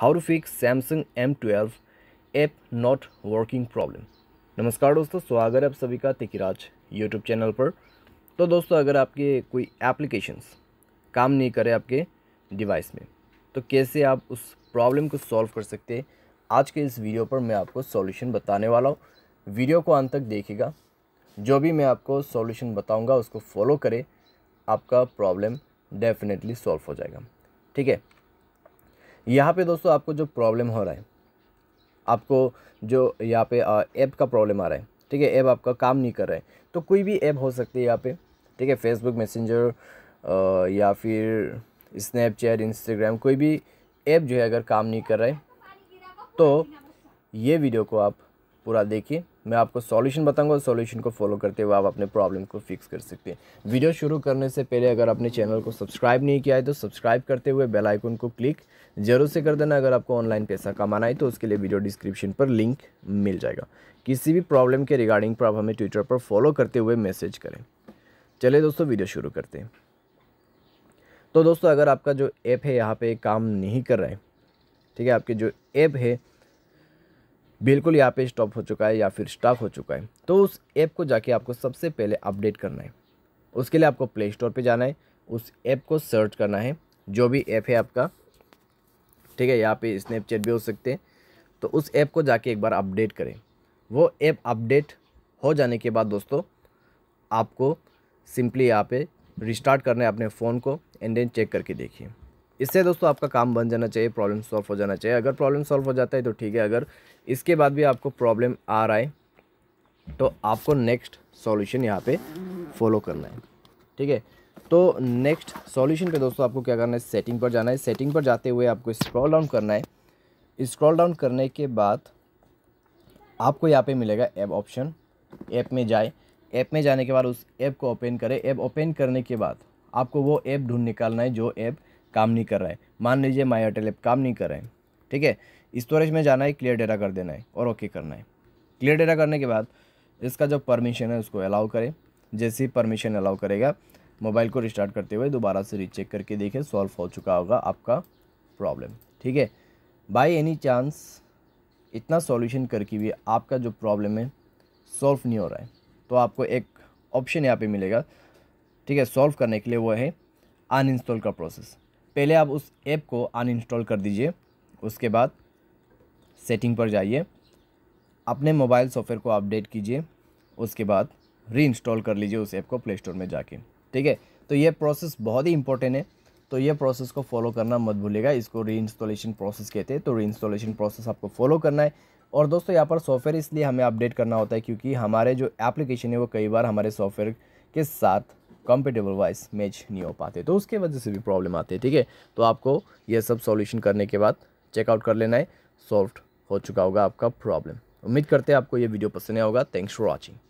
how to fix Samsung M twelve app not working problem नमस्कार दोस्तों स्वागत है आप सभी का तिकिराज यूट्यूब चैनल पर तो दोस्तों अगर आपके कोई एप्लीकेशंस काम नहीं करे आपके डिवाइस में तो कैसे आप उस प्रॉब्लम को सॉल्व कर सकते हैं आज के इस वीडियो पर मैं आपको सॉल्यूशन बताने वाला हूँ वीडियो को अंत तक देखेगा जो भी मैं आपको सॉल्यूशन बताऊंगा उसको फॉलो करें आपका प्रॉब्लम डेफिनेटली सॉल्व हो जाएगा ठीक है यहाँ पे दोस्तों आपको जो प्रॉब्लम हो रहा है आपको जो यहाँ पे ऐप का प्रॉब्लम आ रहा है ठीक है ऐप आपका काम नहीं कर रहा है तो कोई भी ऐप हो सकती है यहाँ पे ठीक है फेसबुक मैसेंजर या फिर स्नैपचैट इंस्टाग्राम कोई भी ऐप जो है अगर काम नहीं कर रहा है तो ये वीडियो को आप पूरा देखिए मैं आपको सॉल्यूशन बताऊंगा सॉल्यूशन को फॉलो करते हुए आप अपने प्रॉब्लम को फिक्स कर सकते हैं वीडियो शुरू करने से पहले अगर आपने चैनल को सब्सक्राइब नहीं किया है तो सब्सक्राइब करते हुए बेल आइकन को क्लिक जरूर से कर देना अगर आपको ऑनलाइन पैसा कमाना है तो उसके लिए वीडियो डिस्क्रिप्शन पर लिंक मिल जाएगा किसी भी प्रॉब्लम के रिगार्डिंग पर आप हमें ट्विटर पर फॉलो करते हुए मैसेज करें चलिए दोस्तों वीडियो शुरू करते हैं तो दोस्तों अगर आपका जो ऐप है यहाँ पर काम नहीं कर रहा है ठीक है आपके जो ऐप है बिल्कुल यहाँ पे स्टॉप हो चुका है या फिर स्टॉक हो चुका है तो उस ऐप को जाके आपको सबसे पहले अपडेट करना है उसके लिए आपको प्ले स्टोर पर जाना है उस ऐप को सर्च करना है जो भी ऐप है आपका ठीक है यहाँ पे स्नैपचैट भी हो सकते हैं तो उस ऐप को जाके एक बार अपडेट करें वो ऐप अपडेट हो जाने के बाद दोस्तों आपको सिंपली यहाँ पे रिस्टार्ट करना है अपने फ़ोन को एंड देन चेक करके देखिए इससे दोस्तों आपका काम बन जाना चाहिए प्रॉब्लम सॉल्व हो जाना चाहिए अगर प्रॉब्लम सॉल्व हो जाता है तो ठीक है अगर इसके बाद भी आपको प्रॉब्लम आ रहा है तो आपको नेक्स्ट सॉल्यूशन यहाँ पे फॉलो करना है ठीक है तो नेक्स्ट सॉल्यूशन पे दोस्तों आपको क्या करना है सेटिंग पर जाना है सेटिंग पर जाते हुए आपको स्क्रॉल डाउन करना है स्क्रॉल डाउन करने के बाद आपको यहाँ पे मिलेगा ऐप ऑप्शन ऐप में जाए ऐप में जाने के बाद उस ऐप को ओपन करें ऐप ओपन करने के बाद आपको वो ऐप ढूंढ निकालना है जो ऐप काम नहीं कर रहा है मान लीजिए माई एयरटेल ऐप काम नहीं कर रहा है ठीक है स्टोरेज में जाना है क्लियर डेटा कर देना है और ओके करना है क्लियर डेटा करने के बाद इसका जो परमिशन है उसको अलाउ करें जैसे ही परमिशन अलाउ करेगा मोबाइल को रिस्टार्ट करते हुए दोबारा से रीचेक करके देखें सॉल्व हो चुका होगा आपका प्रॉब्लम ठीक है बाई एनी चांस इतना सॉल्यूशन करके भी आपका जो प्रॉब्लम है सॉल्व नहीं हो रहा है तो आपको एक ऑप्शन यहाँ पे मिलेगा ठीक है सॉल्व करने के लिए वो है अनइंस्टॉल का प्रोसेस पहले आप उस ऐप को अनइंस्टॉल कर दीजिए उसके बाद सेटिंग पर जाइए अपने मोबाइल सॉफ्टवेयर को अपडेट कीजिए उसके बाद री इंस्टॉल कर लीजिए उस ऐप को प्ले स्टोर में जाके ठीक है तो ये प्रोसेस बहुत ही इंपॉर्टेंट है तो ये प्रोसेस को फॉलो करना मत भूलिएगा इसको री इंस्टॉलेशन प्रोसेस कहते हैं तो री इंस्टॉलेशन प्रोसेस आपको फॉलो करना है और दोस्तों यहाँ पर सॉफ्टवेयर इसलिए हमें अपडेट करना होता है क्योंकि हमारे जो एप्लीकेशन है वो कई बार हमारे सॉफ्टवेयर के साथ कंपेटेबल वाइज मैच नहीं हो पाते तो उसके वजह से भी प्रॉब्लम आते हैं ठीक है तो आपको ये सब सॉल्यूशन करने के बाद चेकआउट कर लेना है सॉल्व हो चुका होगा आपका प्रॉब्लम उम्मीद करते हैं आपको ये वीडियो पसंद आया होगा थैंक्स फॉर वॉचिंग